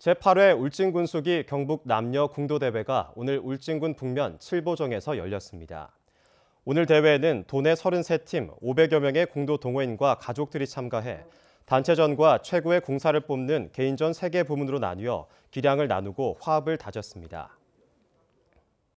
제8회 울진군수기 경북 남녀 궁도대회가 오늘 울진군 북면 칠보정에서 열렸습니다. 오늘 대회에는 도내 33팀 500여 명의 공도 동호인과 가족들이 참가해 단체전과 최고의 공사를 뽑는 개인전 3개 부문으로 나뉘어 기량을 나누고 화합을 다졌습니다.